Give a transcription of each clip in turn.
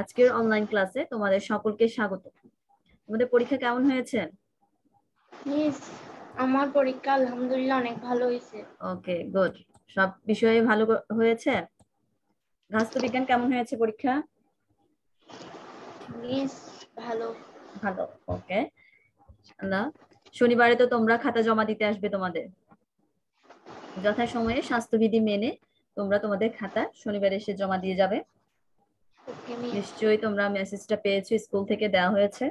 আজকের অনলাইন ক্লাসে তোমাদের সকলকে স্বাগত তোমাদের পরীক্ষা কেমন হয়েছে মিস আমার পরীক্ষা আলহামদুলিল্লাহ অনেক ভালো হয়েছে ওকে গুড সব বিষয়ে ভালো হয়েছে গাস্তু বিজ্ঞান কেমন হয়েছে পরীক্ষা মিস ভালো ভালো ওকে না শনিবারে তো তোমরা খাতা জমা দিতে আসবে তোমাদের যথাসময়ে স্বাস্থ্যবিধি মেনে তোমরা তোমাদের খাতা শনিবার এসে জমা দিয়ে যাবে নিশ্চয়ই তোমরা মেসেজটা পেয়েছো স্কুল থেকে দেওয়া হয়েছে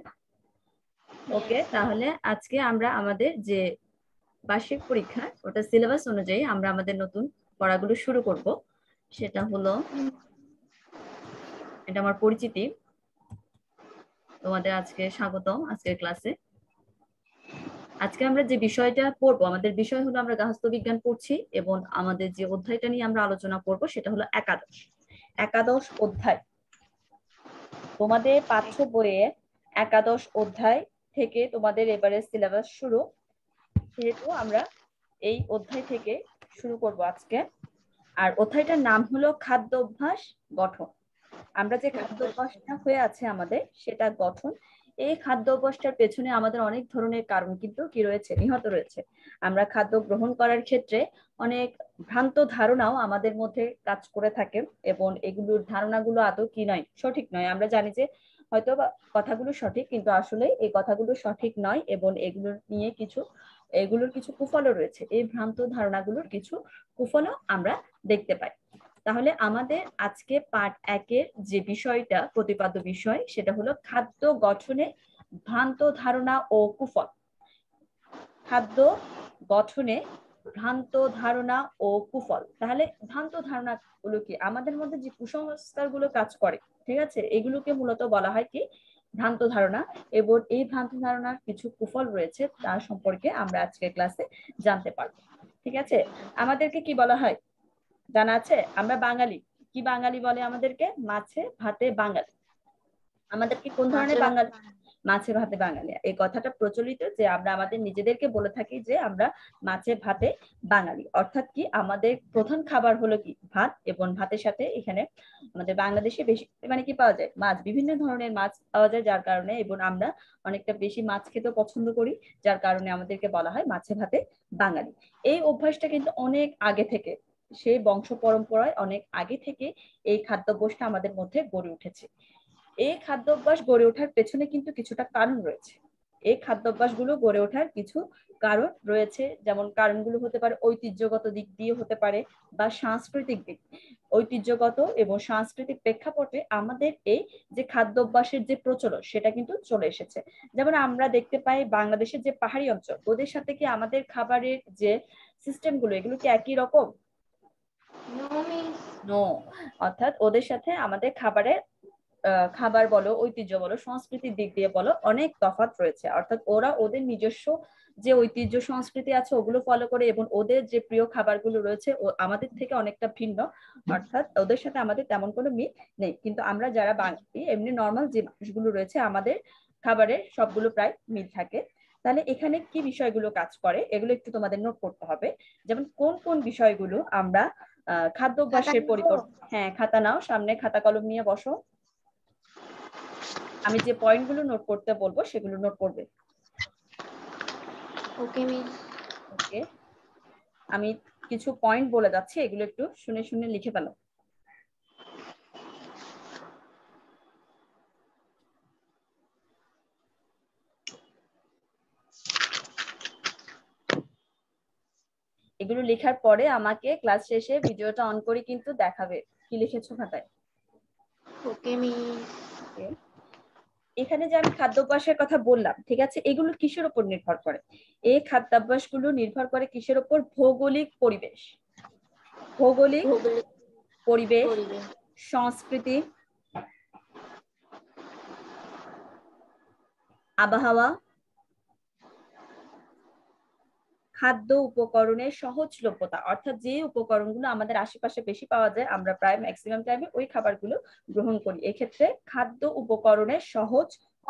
ওকে তাহলে আজকে আমরা আমাদের যে বার্ষিক পরীক্ষা ওটা সিলেবাস অনুযায়ী আমরা আমাদের নতুন পড়াগুলো শুরু করব সেটা হলো এটা আমার পরিচিতি তোমাদের আজকে স্বাগতম আজকের ক্লাসে আজকে আমরা যে বিষয়টা পড়বো আমাদের বিষয় হলো আমরা গাহস্থ বিজ্ঞান পড়ছি এবং আমাদের যে অধ্যায়টা নিয়ে আমরা আলোচনা করব সেটা হলো একাদশ একাদশ অধ্যায় তোমাদের পাঠ্য বইয়ে একাদশ অধ্যায় থেকে তোমাদের এবারে সিলেবাস শুরু সেহেতু আমরা এই অধ্যায় থেকে শুরু করব আজকে আর অধ্যায়টার নাম হলো খাদ্য অভ্যাস গঠন আমরা যে খাদ্য অভ্যাসটা হয়ে আছে আমাদের সেটা গঠন এই খাদ্য অভ্যাসটার পেছনে আমাদের অনেক ধরনের কারণ কিন্তু কি রয়েছে নিহত রয়েছে আমরা খাদ্য গ্রহণ করার ক্ষেত্রে অনেক ভ্রান্ত ধারণাও আমাদের মধ্যে কাজ করে থাকে এবং এগুলোর ধারণাগুলো আদৌ কি নয় সঠিক নয় আমরা জানি যে হয়তো কথাগুলো সঠিক কিন্তু আসলে এই কথাগুলো সঠিক নয় এবং এগুলো নিয়ে কিছু এগুলোর কিছু কুফলও রয়েছে এই ভ্রান্ত ধারণাগুলোর কিছু কুফলও আমরা দেখতে পাই তাহলে আমাদের আজকে পার্ট একের যে বিষয়টা প্রতিপাদ্য বিষয় সেটা হলো খাদ্য গঠনে ভ্রান্ত ধারণা ও কুফল খাদ্য গঠনে ভ্রান্ত ধারণা ও কুফল তাহলে ভ্রান্ত ধারণা গুলো কি আমাদের মধ্যে যে কুসংস্কার গুলো কাজ করে ঠিক আছে এগুলোকে মূলত বলা হয় কি ভ্রান্ত ধারণা এবং এই ভ্রান্ত ধারণার কিছু কুফল রয়েছে তার সম্পর্কে আমরা আজকের ক্লাসে জানতে পারবো ঠিক আছে আমাদেরকে কি বলা হয় জানা আছে আমরা বাঙালি কি বাঙালি বলে আমাদেরকে মাছে ভাতে বাঙালি আমাদেরকে কোন ধরনের বাঙালি মাছে ভাতে বাঙালি এই কথাটা প্রচলিত যে আমরা আমাদের নিজেদেরকে বলে থাকি যে আমরা মাছে ভাতে বাঙালি অর্থাৎ কি আমাদের প্রধান খাবার হলো কি ভাত এবং ভাতের সাথে এখানে আমাদের বাংলাদেশে বেশি মানে কি পাওয়া যায় মাছ বিভিন্ন ধরনের মাছ পাওয়া যায় যার কারণে এবং আমরা অনেকটা বেশি মাছ খেতেও পছন্দ করি যার কারণে আমাদেরকে বলা হয় মাছে ভাতে বাঙালি এই অভ্যাসটা কিন্তু অনেক আগে থেকে সেই বংশ পরম্পরায় অনেক আগে থেকে এই খাদ্যাভ্যাসটা আমাদের মধ্যে গড়ে উঠেছে এই খাদ্যাভ্যাস গড়ে ওঠার পেছনে কিন্তু কিছুটা কারণ রয়েছে এই খাদ্যাভ্যাসগুলো গড়ে ওঠার কিছু কারণ রয়েছে যেমন কারণগুলো হতে পারে ঐতিহ্যগত দিক দিয়ে হতে পারে বা সাংস্কৃতিক দিক ঐতিহ্যগত এবং সাংস্কৃতিক প্রেক্ষাপটে আমাদের এই যে খাদ্যাভ্যাসের যে প্রচলন সেটা কিন্তু চলে এসেছে যেমন আমরা দেখতে পাই বাংলাদেশের যে পাহাড়ি অঞ্চল ওদের সাথে কি আমাদের খাবারের যে সিস্টেমগুলো এগুলো কি একই রকম অর্থাৎ ওদের সাথে আমাদের খাবারের খাবার বলো ঐতিহ্য বলো সংস্কৃতির দিক দিয়ে বলো অনেক তফাত রয়েছে অর্থাৎ ওরা ওদের নিজস্ব যে ঐতিহ্য সংস্কৃতি আছে ওগুলো ফলো করে এবং ওদের যে প্রিয় খাবারগুলো রয়েছে ও আমাদের থেকে অনেকটা ভিন্ন অর্থাৎ ওদের সাথে আমাদের তেমন কোনো মিল নেই কিন্তু আমরা যারা বাঙালি এমনি নর্মাল যে মানুষগুলো রয়েছে আমাদের খাবারের সবগুলো প্রায় মিল থাকে তাহলে এখানে কি বিষয়গুলো কাজ করে এগুলো একটু তোমাদের নোট করতে হবে যেমন কোন কোন বিষয়গুলো আমরা খাদ্যাভ্যাসের পরিবর্তন হ্যাঁ খাতা নাও সামনে খাতা কলম নিয়ে বসো আমি যে পয়েন্টগুলো নোট করতে বলবো সেগুলো নোট করবে ওকে মি ওকে আমি কিছু পয়েন্ট বলে যাচ্ছি এগুলো একটু শুনে শুনে লিখে ফেলো এগুলো লেখার পরে আমাকে ক্লাস শেষে ভিডিওটা অন করে কিন্তু দেখাবে কি লিখেছো খাতায় ওকে মি ওকে এখানে যে আমি খাদ্যাভ্যাসের কথা বললাম ঠিক আছে এগুলো কিসের উপর নির্ভর করে এই খাদ্যাভ্যাস গুলো নির্ভর করে কিসের উপর ভৌগোলিক পরিবেশ ভৌগোলিক পরিবেশ সংস্কৃতি আবহাওয়া খাদ্য উপকরণের সহজলভ্যতা অর্থাৎ যে উপকরণগুলো আমাদের আশেপাশে বেশি পাওয়া যায় আমরা প্রায় ম্যাক্সিমাম টাইমে ওই খাবারগুলো গ্রহণ করি এক্ষেত্রে খাদ্য উপকরণের সহজ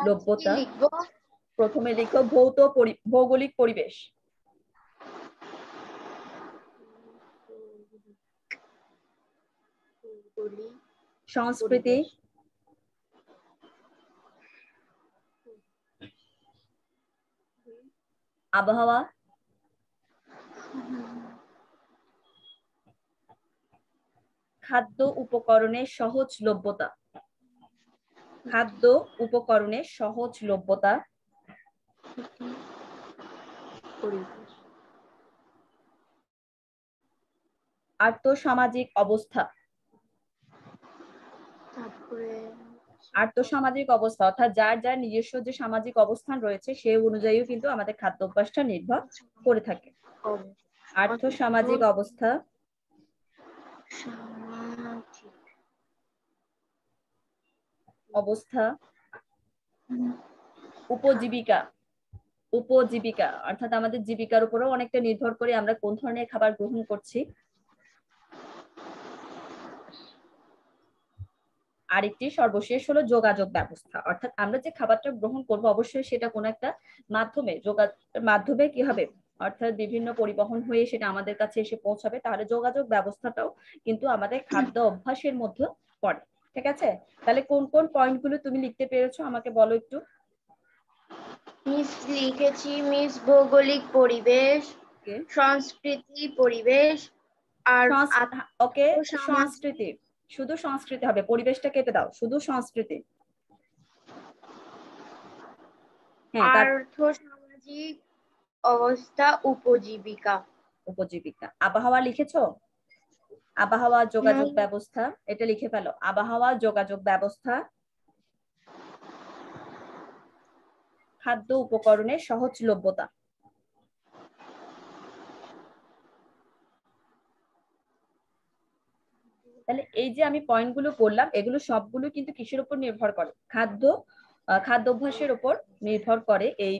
লভ্যতা আচ্ছা, প্রথমে লিখো ভৌত ভৌগোলিক পরিবেশ সংস্কৃতি আবহাওয়া খাদ্য উপকরণের সহজলভ্যতা খাদ্য উপকরণের সহজলভ্যতা আর্থসামাজিক অবস্থা আর্থসামাজিক অবস্থা অর্থাৎ যার যার নিজস্ব যে সামাজিক অবস্থান রয়েছে সে অনুযায়ীও কিন্তু আমাদের খাদ্য অভ্যাসটা নির্ভর করে থাকে আর্থ সামাজিক অবস্থা অবস্থা উপজীবিকা উপজীবিকা অর্থাৎ আমাদের জীবিকার উপরেও অনেকটা নির্ভর করে আমরা কোন ধরনের খাবার গ্রহণ করছি আরেকটি সর্বশেষ হলো যোগাযোগ ব্যবস্থা অর্থাৎ আমরা যে খাবারটা গ্রহণ করব অবশ্যই সেটা কোনো একটা মাধ্যমে যোগাযোগ মাধ্যমে কি হবে অর্থাৎ বিভিন্ন পরিবহন হয়ে সেটা আমাদের কাছে এসে পৌঁছাবে তাহলে যোগাযোগ ব্যবস্থাটাও কিন্তু আমাদের খাদ্য অভ্যাসের মধ্যে পড়ে ঠিক আছে তাহলে কোন কোন পয়েন্ট গুলো তুমি লিখতে পেরেছো আমাকে বলো একটু মিস লিখেছি মিস ভৌগোলিক পরিবেশ সংস্কৃতি পরিবেশ আর ওকে সংস্কৃতি শুধু সংস্কৃতি হবে পরিবেশটা কেটে দাও শুধু সংস্কৃতি হ্যাঁ সামাজিক অবস্থা উপজীবিকা উপজীবিকা আবহাওয়া লিখেছো আবহাওয়া যোগাযোগ ব্যবস্থা এটা লিখে ফেলো আবহাওয়া যোগাযোগ ব্যবস্থা খাদ্য উপকরণের সহজলভ্যতা তাহলে এই যে আমি পয়েন্টগুলো পড়লাম এগুলো সবগুলো কিন্তু কিসের উপর নির্ভর করে খাদ্য খাদ্য অভ্যাসের উপর নির্ভর করে এই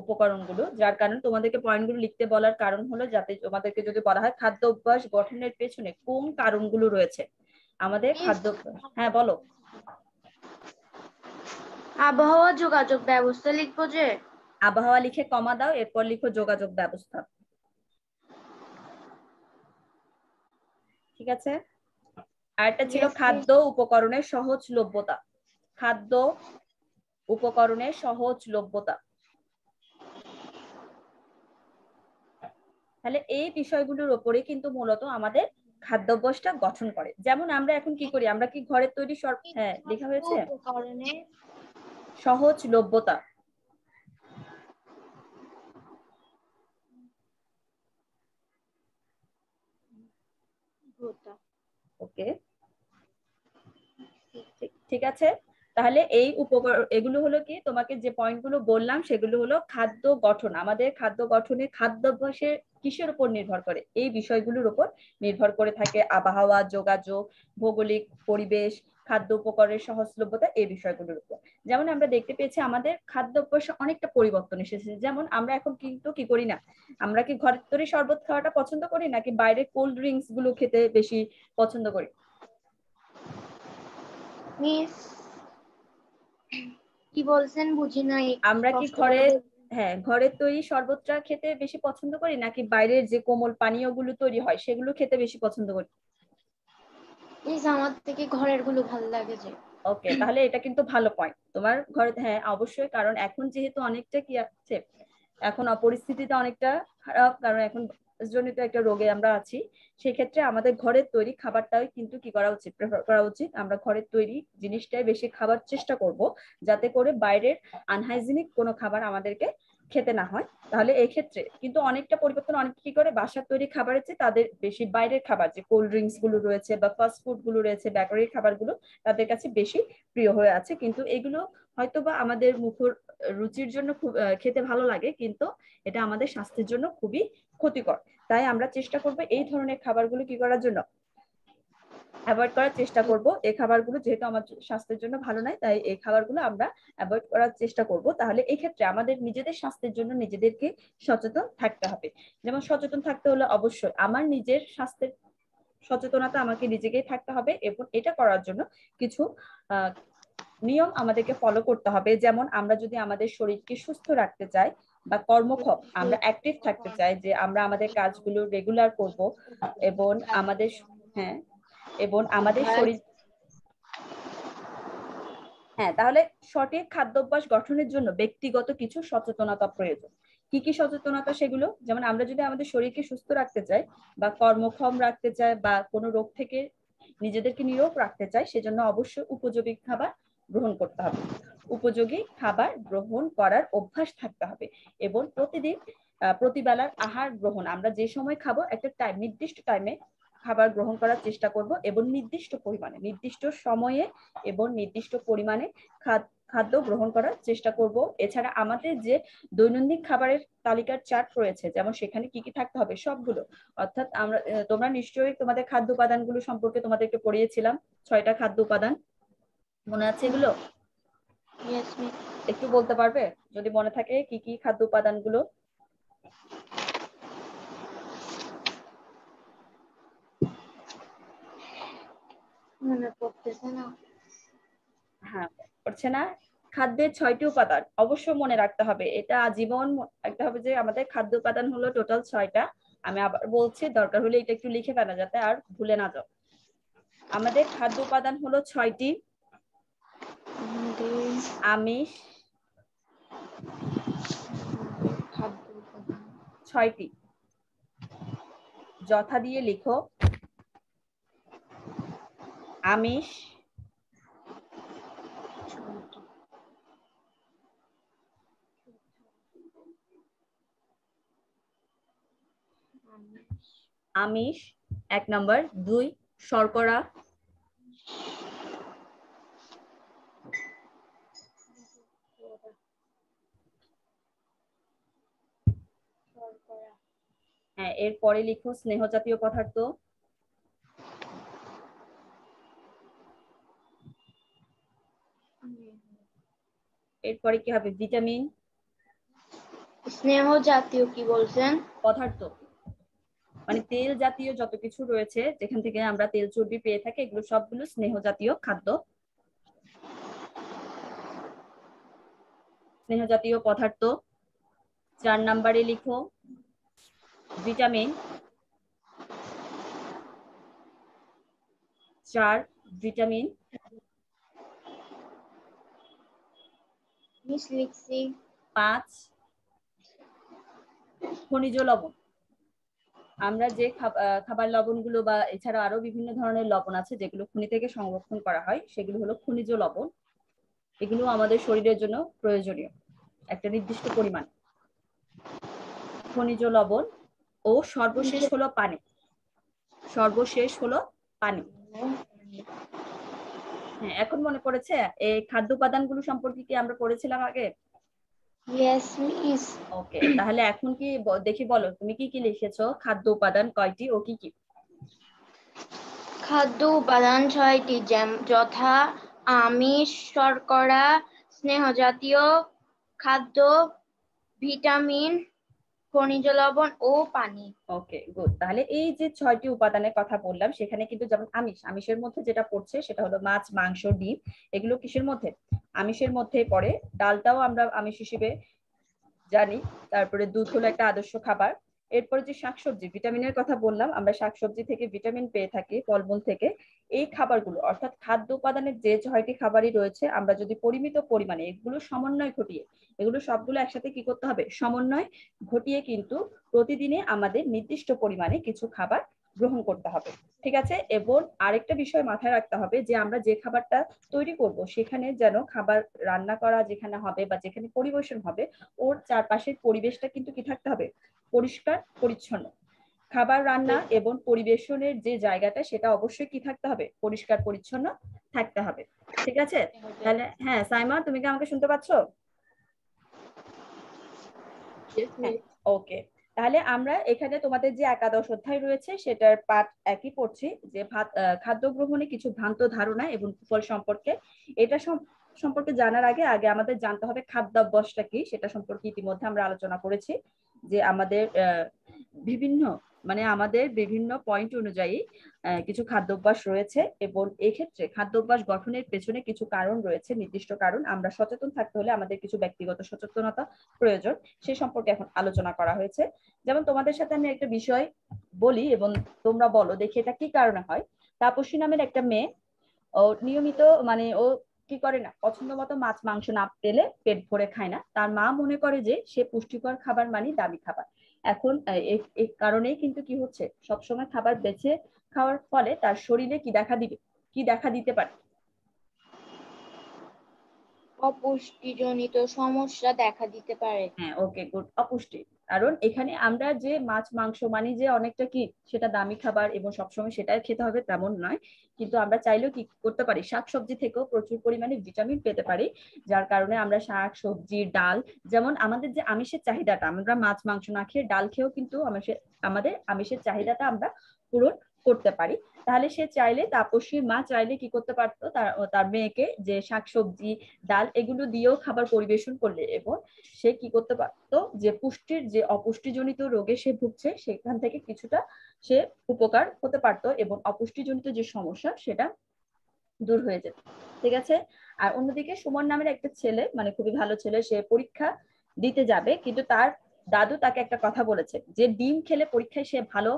উপকরণগুলো যার কারণে তোমাদেরকে পয়েন্টগুলো লিখতে বলার কারণ হলো যাতে তোমাদেরকে যদি বলা হয় খাদ্য অভ্যাস গঠনের পেছনে কোন কারণগুলো রয়েছে আমাদের খাদ্য হ্যাঁ বলো আবহাওয়া যোগাযোগ ব্যবস্থা লিখবো যে আবহাওয়া লিখে কমা দাও এরপর লিখো যোগাযোগ ব্যবস্থা ঠিক আছে আরেকটা ছিল খাদ্য উপকরণের সহজলভ্যতা খাদ্য উপকরণের সহজলভ্যতা তাহলে এই বিষয়গুলোর ওপরে কিন্তু মূলত আমাদের খাদ্যাভ্যাসটা গঠন করে যেমন আমরা এখন কি করি আমরা কি ঘরের তৈরি সর হ্যাঁ লেখা হয়েছে সহজ লভ্যতা ওকে ঠিক আছে তাহলে এই উপকরণ এগুলো হলো কি তোমাকে যে পয়েন্টগুলো বললাম সেগুলো হলো খাদ্য গঠন আমাদের খাদ্য গঠনে খাদ্যাভ্যাসের কিসের উপর নির্ভর করে এই বিষয়গুলোর উপর নির্ভর করে থাকে আবহাওয়া যোগাযোগ ভৌগোলিক পরিবেশ খাদ্য উপকরণের সহজলভ্যতা এই বিষয়গুলোর উপর যেমন আমরা দেখতে পেয়েছি আমাদের খাদ্য অভ্যাস অনেকটা পরিবর্তন এসেছে যেমন আমরা এখন কিন্তু কি করি না আমরা কি ঘরের তৈরি শরবত খাওয়াটা পছন্দ করি নাকি বাইরে কোল্ড ড্রিঙ্কস গুলো খেতে বেশি পছন্দ করি কি বলছেন বুঝি নাই আমরা কি ঘরে হ্যাঁ ঘরের তৈরি শরবতটা খেতে বেশি পছন্দ করি নাকি বাইরের যে কোমল পানীয়গুলো তৈরি হয় সেগুলো খেতে বেশি পছন্দ করি প্লিজ আমার থেকে ঘরের গুলো ভালো লাগে যে ওকে তাহলে এটা কিন্তু ভালো পয়েন্ট তোমার ঘরে হ্যাঁ অবশ্যই কারণ এখন যেহেতু অনেকটা কি আছে এখন পরিস্থিতিটা অনেকটা খারাপ কারণ এখন জনিত একটা রোগে আমরা আছি সেই ক্ষেত্রে আমাদের ঘরের তৈরি খাবারটাই কিন্তু কি করা উচিত প্রেফার করা উচিত আমরা ঘরের তৈরি জিনিসটাই বেশি খাবার চেষ্টা করব যাতে করে বাইরের আনহাইজিনিক কোনো খাবার আমাদেরকে খেতে না হয় তাহলে এই ক্ষেত্রে কিন্তু অনেকটা পরিবর্তন অনেক কি করে বাসার তৈরি খাবারের আছে তাদের বেশি বাইরের খাবার যে কোল্ড ড্রিঙ্কস গুলো রয়েছে বা ফাস্ট ফুড গুলো রয়েছে বেকারির খাবারগুলো তাদের কাছে বেশি প্রিয় হয়ে আছে কিন্তু এগুলো হয়তোবা আমাদের মুখর রুচির জন্য খুব খেতে ভালো লাগে কিন্তু এটা আমাদের স্বাস্থ্যের জন্য খুবই ক্ষতিকর তাই আমরা চেষ্টা করব এই ধরনের খাবারগুলো কি করার জন্য অ্যাভয়েড করার চেষ্টা করব এই খাবারগুলো যেহেতু আমার স্বাস্থ্যের জন্য ভালো নয় তাই এই খাবারগুলো আমরা অ্যাভয়েড করার চেষ্টা করব তাহলে এই ক্ষেত্রে আমাদের নিজেদের স্বাস্থ্যের জন্য নিজেদেরকে সচেতন থাকতে হবে যেমন সচেতন থাকতে হলে অবশ্যই আমার নিজের স্বাস্থ্যের সচেতনতা আমাকে নিজেকেই থাকতে হবে এবং এটা করার জন্য কিছু নিয়ম আমাদেরকে ফলো করতে হবে যেমন আমরা যদি আমাদের শরীরকে সুস্থ রাখতে চাই বা কর্মক্ষম আমরা অ্যাক্টিভ থাকতে চাই যে আমরা আমাদের কাজগুলো রেগুলার করব এবং আমাদের হ্যাঁ এবং আমাদের হ্যাঁ। শরীর হ্যাঁ তাহলে সঠিক খাদ্যাভ্যাস গঠনের জন্য ব্যক্তিগত কিছু সচেতনতা প্রয়োজন কি কি সচেতনতা সেগুলো যেমন আমরা যদি আমাদের শরীরকে সুস্থ রাখতে চাই বা কর্মক্ষম রাখতে চাই বা কোনো রোগ থেকে নিজেদেরকে নিরোগ রাখতে চাই সেজন্য অবশ্যই উপযোগী খাবার গ্রহণ করতে হবে উপযোগী খাবার গ্রহণ করার অভ্যাস থাকতে হবে এবং প্রতিদিন প্রতিবেলার আহার গ্রহণ আমরা যে সময় খাবো একটা টাইম নির্দিষ্ট টাইমে খাবার গ্রহণ করার চেষ্টা করব এবং নির্দিষ্ট পরিমাণে নির্দিষ্ট সময়ে এবং নির্দিষ্ট পরিমাণে খাদ্য গ্রহণ করার চেষ্টা করব এছাড়া আমাদের যে দৈনন্দিন খাবারের তালিকার চার্ট রয়েছে যেমন সেখানে কি কি থাকতে হবে সবগুলো অর্থাৎ আমরা তোমরা নিশ্চয়ই তোমাদের খাদ্য উপাদানগুলো সম্পর্কে তোমাদেরকে পড়িয়েছিলাম ছয়টা খাদ্য উপাদান মনে আছে এগুলো একটু বলতে পারবে যদি মনে থাকে কি কি খাদ্য উপাদানগুলো মনে হ্যাঁ পড়ছে না খাদ্যের ছয়টি উপাদান অবশ্য মনে রাখতে হবে এটা আজীবন রাখতে হবে যে আমাদের খাদ্য উপাদান হলো টোটাল ছয়টা আমি আবার বলছি দরকার হলে এটা একটু লিখে ফেলা যাতে আর ভুলে না যাও আমাদের খাদ্য উপাদান হলো ছয়টি আমিষ ছয়টি যথা দিয়ে লিখো আমিষ আমিষ এক নম্বর দুই শর্করা হ্যাঁ এরপরে লিখো স্নেহ জাতীয় পদার্থ এরপরে কি হবে ভিটামিন স্নেহ জাতীয় কি বলছেন পদার্থ মানে তেল জাতীয় যত কিছু রয়েছে যেখান থেকে আমরা তেল চর্বি পেয়ে থাকি এগুলো সবগুলো স্নেহ জাতীয় খাদ্য স্নেহ জাতীয় পদার্থ চার নাম্বারে লিখো ভিটামিন চার ভিটামিন পাঁচ খনিজ লবণ আমরা যে খাবার লবণগুলো বা এছাড়া আরো বিভিন্ন ধরনের লবণ আছে যেগুলো খনি থেকে সংরক্ষণ করা হয় সেগুলো হলো খনিজ লবণ এগুলো আমাদের শরীরের জন্য প্রয়োজনীয় একটা নির্দিষ্ট পরিমাণ খনিজ লবণ ও সর্বশেষ হলো পানি সর্বশেষ হলো পানি হ্যাঁ এখন মনে পড়েছে এই খাদ্য উপাদানগুলো সম্পর্কে কি আমরা পড়েছিলাম আগে ইয়েস মিস ওকে তাহলে এখন কি দেখি বলো তুমি কি কি লিখেছো খাদ্য উপাদান কয়টি ও কি কি খাদ্য উপাদান ছয়টি যথা আমিষ শর্করা স্নেহ জাতীয় খাদ্য ভিটামিন খনিজ লবণ ও পানি ওকে গুড তাহলে এই যে ছয়টি উপাদানের কথা বললাম সেখানে কিন্তু যেমন আমিষ আমিষের মধ্যে যেটা পড়ছে সেটা হলো মাছ মাংস ডিম এগুলো কিসের মধ্যে আমিষের মধ্যে পড়ে ডালটাও আমরা আমিষ হিসেবে জানি তারপরে দুধ হলো একটা আদর্শ খাবার এরপরে যে শাকসবজি ভিটামিনের কথা বললাম আমরা শাকসবজি থেকে ভিটামিন পেয়ে থাকি ফলমূল থেকে এই খাবারগুলো অর্থাৎ খাদ্য উপাদানের যে ছয়টি খাবারই রয়েছে আমরা যদি পরিমিত পরিমাণে এগুলো সমন্বয় ঘটিয়ে এগুলো সবগুলো একসাথে কি করতে হবে সমন্বয় ঘটিয়ে কিন্তু প্রতিদিনে আমাদের নির্দিষ্ট পরিমাণে কিছু খাবার গ্রহণ করতে হবে ঠিক আছে এবং আরেকটা বিষয় মাথায় রাখতে হবে যে আমরা যে খাবারটা তৈরি করব সেখানে যেন খাবার রান্না করা যেখানে হবে বা যেখানে পরিবেশন হবে ওর চারপাশের পরিবেশটা কিন্তু কি থাকতে হবে পরিষ্কার পরিচ্ছন্ন খাবার রান্না এবং পরিবেশনের যে জায়গাটা সেটা অবশ্যই কি থাকতে হবে পরিষ্কার পরিচ্ছন্ন থাকতে হবে ঠিক আছে তাহলে হ্যাঁ সাইমা তুমি কি আমাকে শুনতে পাচ্ছ হ্যাঁ, ওকে তাহলে আমরা এখানে তোমাদের যে একাদশ অধ্যায় রয়েছে সেটার পাঠ একই পড়ছি যে ভাত খাদ্য গ্রহণে কিছু ভ্রান্ত ধারণা এবং কুফল সম্পর্কে এটা সম্পর্কে জানার আগে আগে আমাদের জানতে হবে খাদ্যাভ্যাসটা কি সেটা সম্পর্কে ইতিমধ্যে আমরা আলোচনা করেছি যে আমাদের বিভিন্ন মানে আমাদের বিভিন্ন পয়েন্ট অনুযায়ী কিছু খাদ্যাভ্যাস রয়েছে এবং এক্ষেত্রে খাদ্যাভ্যাস গঠনের পেছনে কিছু কারণ রয়েছে নির্দিষ্ট কারণ আমরা সচেতন থাকতে হলে আমাদের কিছু ব্যক্তিগত সচেতনতা প্রয়োজন সে সম্পর্কে এখন আলোচনা করা হয়েছে যেমন তোমাদের সাথে আমি একটা বিষয় বলি এবং তোমরা বলো দেখি এটা কি কারণে হয় তাপসী নামের একটা মেয়ে ও নিয়মিত মানে ও কি করে না পছন্দ মতো মাছ মাংস না পেলে পেট ভরে খায় না তার মা মনে করে যে সে পুষ্টিকর খাবার মানে দামি খাবার এখন এই কারণেই কিন্তু কি হচ্ছে সবসময় খাবার বেছে খাওয়ার ফলে তার শরীরে কি দেখা দিবে কি দেখা দিতে পারে অপুষ্টিজনিত সমস্যা দেখা দিতে পারে হ্যাঁ ওকে গুড অপুষ্টি কারণ এখানে আমরা যে মাছ মাংস মানে যে অনেকটা কি সেটা দামি খাবার এবং সবসময় সেটাই খেতে হবে তেমন নয় কিন্তু আমরা চাইলেও কি করতে পারি শাকসবজি থেকেও প্রচুর পরিমাণে ভিটামিন পেতে পারি যার কারণে আমরা শাক সবজি ডাল যেমন আমাদের যে আমিষের চাহিদাটা আমরা মাছ মাংস না খেয়ে ডাল খেয়েও কিন্তু আমাদের আমিষের চাহিদাটা আমরা পূরণ করতে পারি তাহলে সে চাইলে তাপসীর মা চাইলে কি করতে পারতো তার তার মেয়েকে যে শাকসবজি ডাল এগুলো দিয়েও খাবার পরিবেশন করলে এবং সে কি করতে পারতো যে পুষ্টির যে অপুষ্টিজনিত রোগে সে ভুগছে সেখান থেকে কিছুটা সে উপকার হতে পারতো এবং অপুষ্টিজনিত যে সমস্যা সেটা দূর হয়ে যেত ঠিক আছে আর অন্যদিকে সুমন নামের একটা ছেলে মানে খুবই ভালো ছেলে সে পরীক্ষা দিতে যাবে কিন্তু তার দাদু তাকে একটা কথা বলেছে যে ডিম খেলে পরীক্ষায় সে ভালো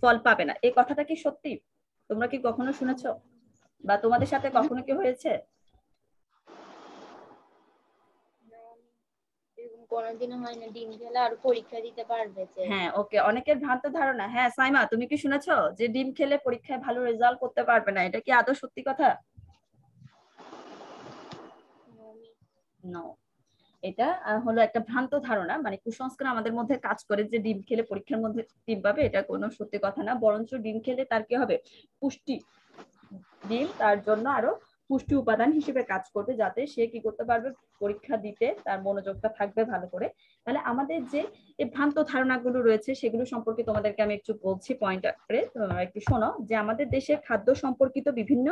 ফল পাবে না এই কথাটা কি সত্যি তোমরা কি কখনো শুনেছ বা তোমাদের সাথে কখনো কি হয়েছে কোনোদিনও হয়নি ডিম খেলে আর পরীক্ষা দিতে পারবে হ্যাঁ ওকে অনেকের ভ্রান্ত ধারণা হ্যাঁ সাইমা তুমি কি শুনেছো যে খেলে পরীক্ষায় ভালো রেজাল্ট করতে পারবে না এটা কি আদৌ সত্যি কথা এটা হলো একটা ভ্রান্ত ধারণা মানে কুসংস্কার আমাদের মধ্যে কাজ করে যে ডিম খেলে পরীক্ষার মধ্যে ডিম পাবে এটা কোনো সত্যি কথা না বরঞ্চ ডিম খেলে তার কি হবে পুষ্টি ডিম তার জন্য আরো পুষ্টি উপাদান হিসেবে কাজ করবে যাতে সে কি করতে পারবে পরীক্ষা দিতে তার মনোযোগটা থাকবে ভালো করে তাহলে আমাদের যে ভ্রান্ত ধারণাগুলো রয়েছে সেগুলো সম্পর্কে তোমাদেরকে আমি একটু বলছি পয়েন্ট আকারে একটু শোনো যে আমাদের দেশে খাদ্য সম্পর্কিত বিভিন্ন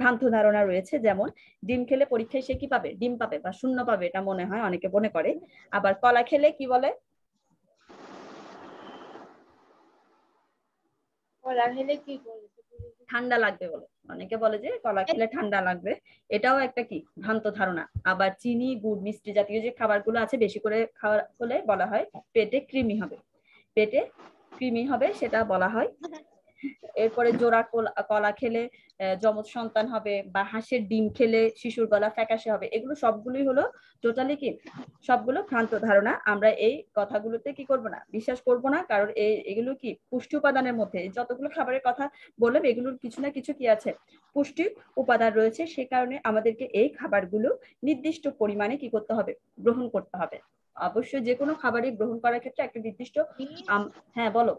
ভ্রান্ত ধারণা রয়েছে যেমন ডিম খেলে পরীক্ষায় সে কি পাবে ডিম পাবে বা শূন্য পাবে এটা মনে হয় অনেকে মনে করে আবার কলা খেলে কি বলে কলা খেলে কি বলবে ঠান্ডা লাগবে বলে অনেকে বলে যে কলা খেলে ঠান্ডা লাগবে এটাও একটা কি ভ্রান্ত ধারণা আবার চিনি গুড় মিষ্টি জাতীয় যে খাবারগুলো আছে বেশি করে খাওয়া হলে বলা হয় পেটে কৃমি হবে পেটে কৃমি হবে সেটা বলা হয় হ্যাঁ। এরপরে জোড়া কলা খেলে যমজ সন্তান হবে বা হাঁসের ডিম খেলে শিশুর গলা ফ্যাকাশে হবে এগুলো সবগুলোই হলো টোটালি কি সবগুলো ভ্রান্ত ধারণা আমরা এই কথাগুলোতে কি করব না বিশ্বাস করব না কারণ এই এগুলো কি পুষ্টি উপাদানের মধ্যে যতগুলো খাবারের কথা বললাম এগুলোর কিছু না কিছু কি আছে পুষ্টি উপাদান রয়েছে সে কারণে আমাদেরকে এই খাবারগুলো নির্দিষ্ট পরিমাণে কি করতে হবে গ্রহণ করতে হবে অবশ্যই যে কোনো খাবারই গ্রহণ করার ক্ষেত্রে একটা নির্দিষ্ট হ্যাঁ বলো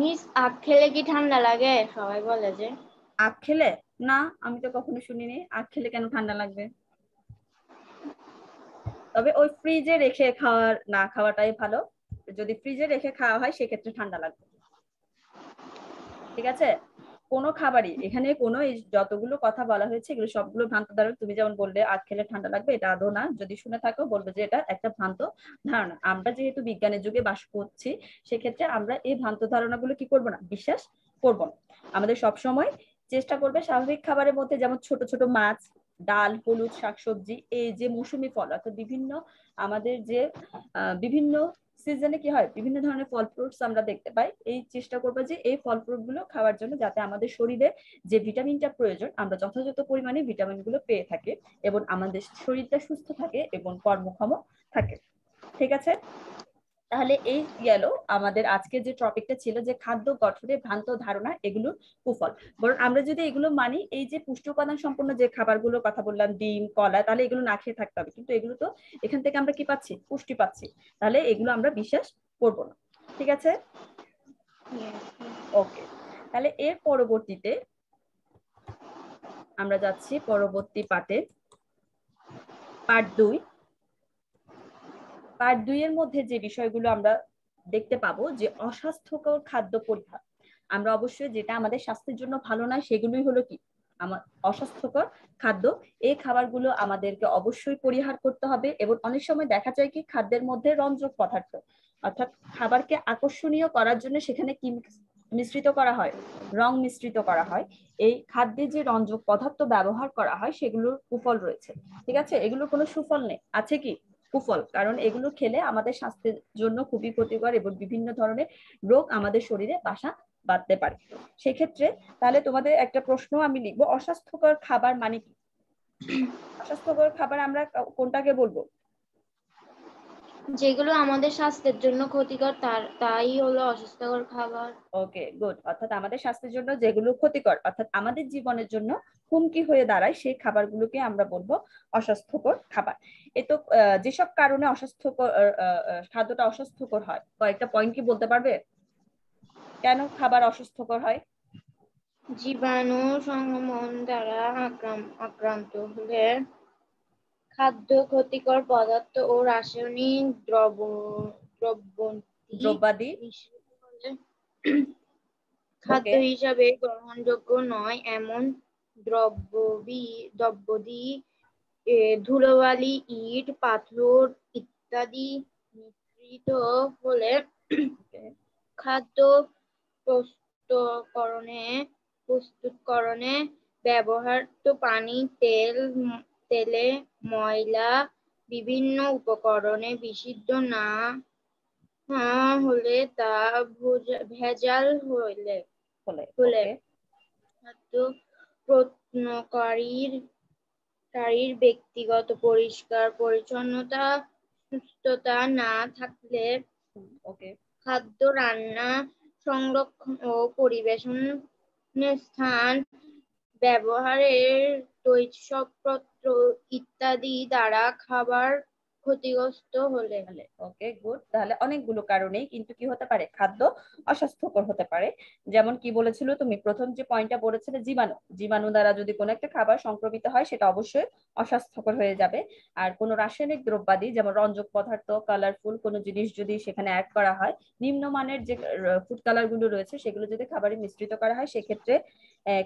মিস আখ খেলে কি ঠান্ডা লাগে সবাই বলে যে আখ খেলে না আমি তো কখনো শুনিনি আখ খেলে কেন ঠান্ডা লাগবে তবে ওই ফ্রিজে রেখে খাওয়ার না খাওয়াটাই ভালো যদি ফ্রিজে রেখে খাওয়া হয় সেক্ষেত্রে ঠান্ডা লাগবে ঠিক আছে কোনো খাবারই এখানে কোনো যতগুলো কথা বলা হয়েছে এগুলো সবগুলো ভ্রান্ত ধারণা তুমি যেমন বললে আখ খেলে ঠান্ডা লাগবে এটা আদৌ না যদি শুনে থাকো বলবে যে এটা একটা ভ্রান্ত ধারণা আমরা যেহেতু বিজ্ঞানের যুগে বাস করছি সেক্ষেত্রে আমরা এই ভ্রান্ত ধারণাগুলো কি করব না বিশ্বাস করব না আমাদের সবসময় চেষ্টা করবে স্বাভাবিক খাবারের মধ্যে যেমন ছোট ছোট মাছ ডাল হলুদ শাকসবজি এই যে মৌসুমি ফল অর্থাৎ বিভিন্ন আমাদের যে বিভিন্ন সিজনে কি হয় বিভিন্ন ধরনের ফল ফ্রুটস আমরা দেখতে পাই এই চেষ্টা করবো যে এই ফল ফ্রুট গুলো খাওয়ার জন্য যাতে আমাদের শরীরে যে ভিটামিনটা প্রয়োজন আমরা যথাযথ পরিমাণে ভিটামিন গুলো পেয়ে থাকি এবং আমাদের শরীরটা সুস্থ থাকে এবং কর্মক্ষম থাকে ঠিক আছে তাহলে এই গেল আমাদের আজকে যে টপিকটা ছিল যে খাদ্য গঠনের ভ্রান্ত ধারণা এগুলোর কুফল বরং আমরা যদি এগুলো মানি এই যে পুষ্টি উপাদান সম্পন্ন যে খাবারগুলো কথা বললাম ডিম কলা তাহলে এগুলো না খেয়ে থাকতে হবে কিন্তু এগুলো তো এখান থেকে আমরা কি পাচ্ছি পুষ্টি পাচ্ছি তাহলে এগুলো আমরা বিশ্বাস করব না ঠিক আছে ওকে তাহলে এর পরবর্তীতে আমরা যাচ্ছি পরবর্তী পাটে পাট দুই পার্ট দুই এর মধ্যে যে বিষয়গুলো আমরা দেখতে পাবো যে অস্বাস্থ্যকর খাদ্য পরিহার আমরা অবশ্যই যেটা আমাদের স্বাস্থ্যের জন্য ভালো নয় সেগুলোই হলো কি আমার অস্বাস্থ্যকর খাদ্য এই খাবারগুলো আমাদেরকে অবশ্যই পরিহার করতে হবে এবং অনেক সময় দেখা যায় কি খাদ্যের মধ্যে রঞ্জক পদার্থ অর্থাৎ খাবারকে আকর্ষণীয় করার জন্য সেখানে কি মিশ্রিত করা হয় রং মিশ্রিত করা হয় এই খাদ্যে যে রঞ্জক পদার্থ ব্যবহার করা হয় সেগুলোর কুফল রয়েছে ঠিক আছে এগুলোর কোনো সুফল নেই আছে কি কুফল কারণ এগুলো খেলে আমাদের স্বাস্থ্যের জন্য খুবই ক্ষতিকর এবং বিভিন্ন ধরনের রোগ আমাদের শরীরে বাসা বাঁধতে পারে সেক্ষেত্রে তাহলে তোমাদের একটা প্রশ্ন আমি লিখবো অস্বাস্থ্যকর খাবার মানে কি অস্বাস্থ্যকর খাবার আমরা কোনটাকে বলবো যেগুলো আমাদের স্বাস্থ্যের জন্য ক্ষতিকর তার তাই হলো অস্বাস্থ্যকর খাবার ওকে গুড অর্থাৎ আমাদের স্বাস্থ্যের জন্য যেগুলো ক্ষতিকর অর্থাৎ আমাদের জীবনের জন্য হুমকি হয়ে দাঁড়ায় সেই খাবারগুলোকে আমরা বলবো অস্বাস্থ্যকর খাবার এ তো যেসব কারণে অস্বাস্থ্যকর খাদ্যটা অস্বাস্থ্যকর হয় কয়েকটা পয়েন্ট কি বলতে পারবে কেন খাবার অস্বাস্থ্যকর হয় জীবাণু সংক্রমণ দ্বারা আক্রান্ত হলে খাদ্য ক্ষতিকর পদার্থ ও রাসায়নিক দ্রব দ্রব্যাদি খাদ্য হিসাবে গ্রহণযোগ্য নয় এমন দ্রব্যবি দ্রব্যদি ধুলোবালি ইট পাথর ইত্যাদি মিশ্রিত হলে খাদ্য প্রস্তুতকরণে প্রস্তুতকরণে ব্যবহৃত পানি তেল তেলে ময়লা বিভিন্ন উপকরণে বিশুদ্ধ না হলে তা ভেজাল হলে হলে খাদ্য প্রত্নকারীর কারীর ব্যক্তিগত পরিষ্কার পরিচ্ছন্নতা সুস্থতা না থাকলে ওকে খাদ্য রান্না সংরক্ষণ ও পরিবেশন স্থান ব্যবহারের তৈজসপত্র ইত্যাদি দ্বারা খাবার ক্ষতিগ্রস্ত হলে ওকে গুড তাহলে অনেকগুলো কারণেই কিন্তু কি হতে পারে খাদ্য অস্বাস্থ্যকর হতে পারে যেমন কি বলেছিল তুমি প্রথম যে পয়েন্টটা বলেছিলে জীবাণু জীবাণু দ্বারা যদি কোনো একটা খাবার সংক্রমিত হয় সেটা অবশ্যই অস্বাস্থ্যকর হয়ে যাবে আর কোনো রাসায়নিক দ্রব্যাদি যেমন রঞ্জক পদার্থ কালারফুল কোনো জিনিস যদি সেখানে অ্যাড করা হয় নিম্নমানের যে ফুড কালারগুলো রয়েছে সেগুলো যদি খাবারে মিশ্রিত করা হয় সেক্ষেত্রে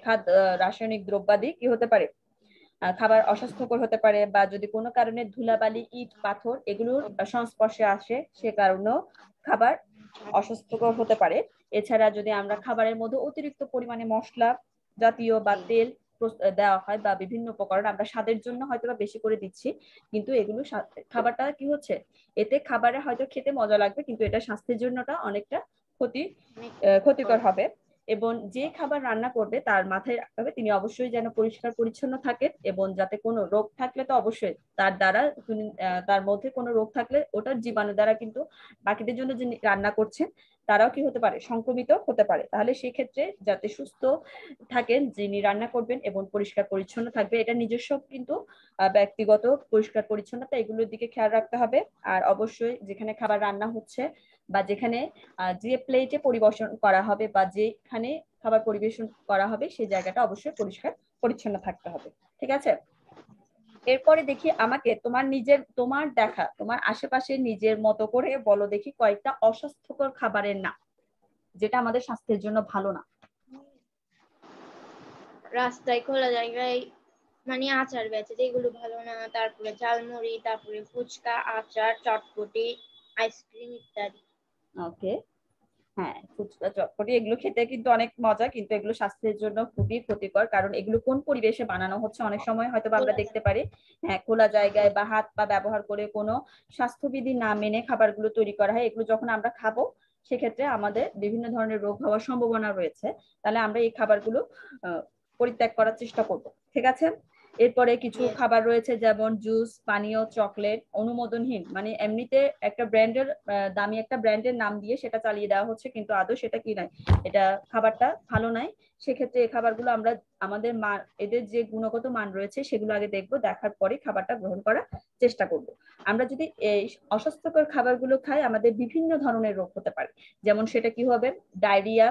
খাদ্য রাসায়নিক দ্রব্যাদি কি হতে পারে খাবার অস্বাস্থ্যকর হতে পারে বা যদি কোনো কারণে ধুলাবালি ইট পাথর এগুলোর সংস্পর্শে আসে সে কারণেও খাবার অস্বাস্থ্যকর হতে পারে এছাড়া যদি আমরা খাবারের মধ্যে অতিরিক্ত পরিমাণে মশলা জাতীয় বা তেল দেওয়া হয় বা বিভিন্ন উপকরণ আমরা স্বাদের জন্য হয়তো বা বেশি করে দিচ্ছি কিন্তু এগুলো খাবারটা কি হচ্ছে এতে খাবারে হয়তো খেতে মজা লাগবে কিন্তু এটা স্বাস্থ্যের জন্যটা অনেকটা ক্ষতি ক্ষতিকর হবে এবং যে খাবার রান্না করবে তার মাথায় রাখতে হবে তিনি অবশ্যই যেন পরিষ্কার পরিচ্ছন্ন থাকে এবং যাতে কোনো রোগ থাকলে তো অবশ্যই তার দ্বারা তার মধ্যে কোনো রোগ থাকলে ওটার জীবাণু দ্বারা কিন্তু বাকিদের জন্য যিনি রান্না করছেন তারাও কি হতে পারে সংক্রমিত হতে পারে তাহলে সেক্ষেত্রে যাতে সুস্থ থাকেন যিনি রান্না করবেন এবং পরিষ্কার পরিচ্ছন্ন থাকবে এটা নিজস্ব কিন্তু ব্যক্তিগত পরিষ্কার পরিচ্ছন্নতা এগুলোর দিকে খেয়াল রাখতে হবে আর অবশ্যই যেখানে খাবার রান্না হচ্ছে বা যেখানে যে প্লেটে পরিবেশন করা হবে বা যেখানে খাবার পরিবেশন করা হবে সেই জায়গাটা অবশ্যই পরিষ্কার পরিচ্ছন্ন থাকতে হবে ঠিক আছে এরপরে দেখি আমাকে তোমার নিজের তোমার দেখা তোমার আশেপাশে নিজের মতো করে বলো দেখি কয়েকটা অস্বাস্থ্যকর খাবারের নাম যেটা আমাদের স্বাস্থ্যের জন্য ভালো না রাস্তায় খোলা জায়গায় মানে আচার বেচে যেগুলো ভালো না তারপরে ঝালমুড়ি তারপরে ফুচকা আচার চটপটি আইসক্রিম ইত্যাদি ওকে হ্যাঁ ফুচকা চটপটি এগুলো খেতে কিন্তু অনেক মজা কিন্তু এগুলো স্বাস্থ্যের জন্য খুবই ক্ষতিকর কারণ এগুলো কোন পরিবেশে বানানো হচ্ছে অনেক হ্যাঁ। সময় হয়তো আমরা দেখতে পারি হ্যাঁ খোলা জায়গায় বা হাত পা ব্যবহার করে কোনো স্বাস্থ্যবিধি না মেনে খাবারগুলো তৈরি করা হয় এগুলো যখন আমরা খাবো সেক্ষেত্রে আমাদের বিভিন্ন ধরনের রোগ হওয়ার সম্ভাবনা রয়েছে তাহলে আমরা এই খাবারগুলো পরিত্যাগ করার চেষ্টা করব ঠিক আছে এরপরে কিছু খাবার রয়েছে যেমন জুস পানীয় চকলেট অনুমোদনহীন মানে এমনিতে একটা ব্র্যান্ডের দামি একটা ব্র্যান্ডের নাম দিয়ে সেটা চালিয়ে দেওয়া হচ্ছে কিন্তু আদৌ সেটা কি নাই এটা খাবারটা ভালো নাই সেক্ষেত্রে এই খাবারগুলো আমরা আমাদের মা এদের যে গুণগত মান রয়েছে সেগুলো আগে দেখবো দেখার পরে খাবারটা গ্রহণ করার চেষ্টা করব। আমরা যদি এই অস্বাস্থ্যকর খাবারগুলো খাই আমাদের বিভিন্ন ধরনের রোগ হতে পারে যেমন সেটা কি হবে ডায়রিয়া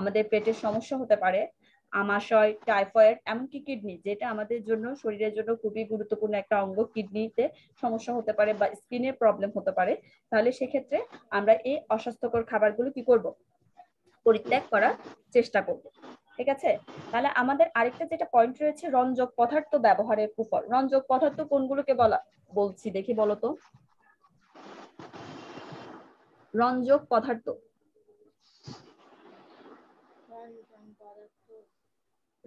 আমাদের পেটের সমস্যা হতে পারে আমাশয় টাইফয়েড এমনকি কিডনি যেটা আমাদের জন্য শরীরের জন্য খুবই গুরুত্বপূর্ণ একটা অঙ্গ কিডনিতে সমস্যা হতে পারে বা স্কিনের প্রবলেম হতে পারে তাহলে সেক্ষেত্রে আমরা এই অস্বাস্থ্যকর খাবারগুলো কি করব পরিত্যাগ করার চেষ্টা করব ঠিক আছে তাহলে আমাদের আরেকটা যেটা পয়েন্ট রয়েছে রঞ্জক পদার্থ ব্যবহারের কুফল রঞ্জক পদার্থ কোনগুলোকে বলা বলছি দেখি বলো তো রঞ্জক পদার্থ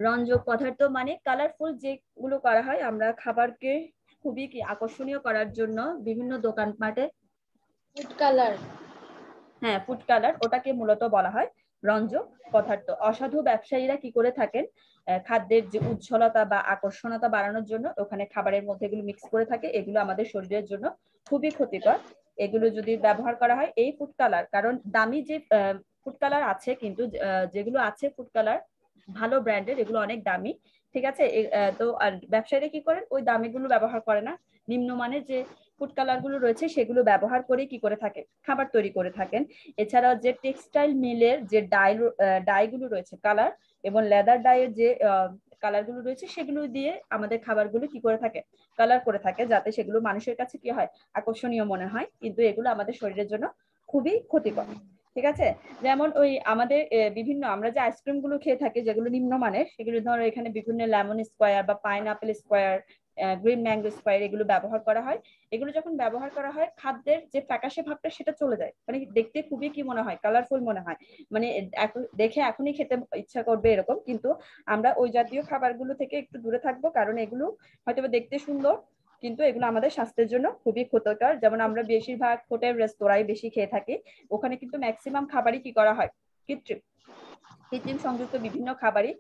রঞ্জক পদার্থ মানে কালারফুল যেগুলো করা হয় আমরা খাবারকে খুবই কি আকর্ষণীয় করার জন্য বিভিন্ন দোকান মাঠে ফুড কালার হ্যাঁ ফুড কালার ওটাকে মূলত বলা হয় রঞ্জক পদার্থ অসাধু ব্যবসায়ীরা কি করে থাকেন খাদ্যের যে উজ্জ্বলতা বা আকর্ষণতা বাড়ানোর জন্য ওখানে খাবারের মধ্যে এগুলো মিক্স করে থাকে এগুলো আমাদের শরীরের জন্য খুবই ক্ষতিকর এগুলো যদি ব্যবহার করা হয় এই ফুড কালার কারণ দামি যে ফুড কালার আছে কিন্তু যেগুলো আছে ফুড কালার ভালো ব্র্যান্ডের এগুলো অনেক দামি ঠিক আছে তো আর ব্যবসায়ীরা কি করেন ওই দামিগুলো ব্যবহার করে না নিম্নমানের যে ফুড কালার গুলো রয়েছে সেগুলো ব্যবহার করে কি করে থাকে খাবার তৈরি করে থাকেন এছাড়াও যে টেক্সটাইল মিলের যে ডাই ডাইগুলো রয়েছে কালার এবং লেদার ডাইয়ের যে কালার গুলো রয়েছে সেগুলো দিয়ে আমাদের খাবারগুলো কি করে থাকে কালার করে থাকে যাতে সেগুলো মানুষের কাছে কি হয় আকর্ষণীয় মনে হয় কিন্তু এগুলো আমাদের শরীরের জন্য খুবই ক্ষতিকর ঠিক আছে যেমন ওই আমাদের বিভিন্ন আমরা যে আইসক্রিম গুলো খেয়ে থাকি যেগুলো নিম্নমানের সেগুলো ধরো এখানে বিভিন্ন লেমন স্কোয়ার বা pineapple square green mango square এগুলো ব্যবহার করা হয় এগুলো যখন ব্যবহার করা হয় খাদ্যের যে ফ্যাকাশে ভাবটা সেটা চলে যায় মানে দেখতে খুবই কি মনে হয় কালারফুল মনে হয় মানে দেখে এখনই খেতে ইচ্ছা করবে এরকম কিন্তু আমরা ওই জাতীয় খাবারগুলো থেকে একটু দূরে থাকবো কারণ এগুলো হয়তো দেখতে সুন্দর কিন্তু এগুলো আমাদের স্বাস্থ্যের জন্য খুবই ক্ষতিকর যেমন আমরা বেশিরভাগ হোটেল রেস্তোরাঁয় বেশি খেয়ে থাকি ওখানে কিন্তু ম্যাক্সিমাম খাবারই কি করা হয় কৃত্রিম কৃত্রিম সংযুক্ত বিভিন্ন খাবারই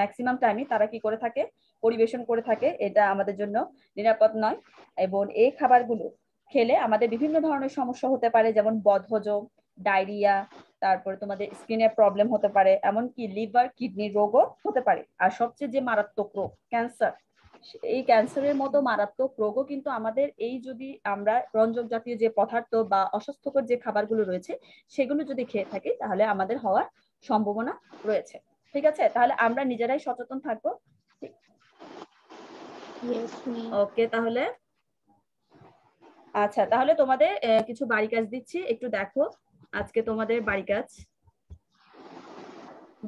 ম্যাক্সিমাম টাইমই তারা কি করে থাকে পরিবেশন করে থাকে এটা আমাদের জন্য নিরাপদ নয় এবং এই খাবারগুলো খেলে আমাদের বিভিন্ন ধরনের সমস্যা হতে পারে যেমন বদহজম ডায়রিয়া তারপরে তোমাদের স্কিনের প্রবলেম হতে পারে এমনকি লিভার কিডনি রোগও হতে পারে আর সবচেয়ে যে মারাত্মক রোগ ক্যান্সার এই ক্যান্সারের মতো মারাত্মক রোগও কিন্তু আমাদের এই যদি আমরা রঞ্জক জাতীয় যে পদার্থ বা অস্বাস্থ্যকর যে খাবারগুলো রয়েছে সেগুলো যদি খেয়ে থাকি তাহলে আমাদের হওয়ার সম্ভাবনা রয়েছে ঠিক আছে তাহলে আমরা নিজেরাই সচেতন থাকবো ওকে তাহলে আচ্ছা তাহলে তোমাদের কিছু বাড়ি কাজ দিচ্ছি একটু দেখো আজকে তোমাদের বাড়ি কাজ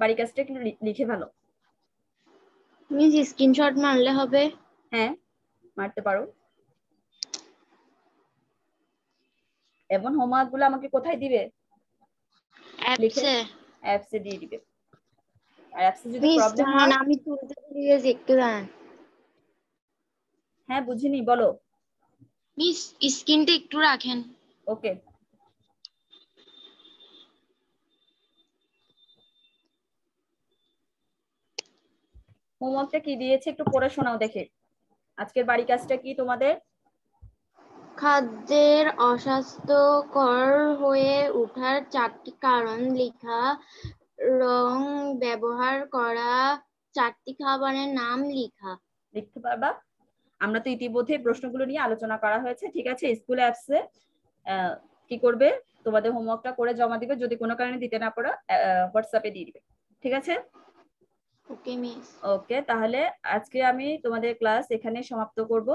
বাড়ি কাজটা একটু লিখে ভালো তুমি স্ক্রিনশট মারলে হবে হ্যাঁ মারতে পারো এমন হোমওয়ার্ক গুলো আমাকে কোথায় দিবে অ্যাপসে অ্যাপসে দিয়ে দিবে আর অ্যাপসে যদি প্রবলেম হয় আমি তুলতে দিয়ে একটু দাঁড়ান হ্যাঁ বুঝিনি বলো মিস স্ক্রিনটা একটু রাখেন ওকে হোমওয়ার্কটা কি দিয়েছে একটু পড়ে শোনাও দেখে আজকের বাড়ি কাজটা কি তোমাদের খাদ্যের অস্বাস্থ্যকর হয়ে ওঠার চারটি কারণ লেখা রং ব্যবহার করা চারটি খাবারের নাম লেখা লিখতে পারবা আমরা তো ইতিমধ্যে প্রশ্নগুলো নিয়ে আলোচনা করা হয়েছে ঠিক আছে স্কুল অ্যাপসে কি করবে তোমাদের হোমওয়ার্কটা করে জমা দিবে যদি কোনো কারণে দিতে না পারো হোয়াটসঅ্যাপে দিয়ে দিবে ঠিক আছে ওকে মিস ওকে তাহলে আজকে আমি তোমাদের ক্লাস এখানে সমাপ্ত করব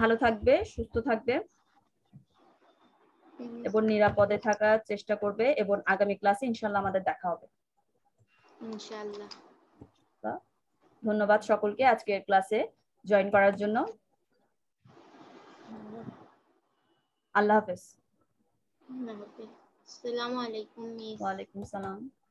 ভালো থাকবে সুস্থ থাকবে এবং নিরাপদে থাকার চেষ্টা করবে এবং আগামী ক্লাসে ইনশাল্লাহ আমাদের দেখা হবে ধন্যবাদ সকলকে আজকের ক্লাসে জয়েন করার জন্য আল্লাহ হাফেজ আসসালামু আলাইকুম ওয়া আলাইকুম সালাম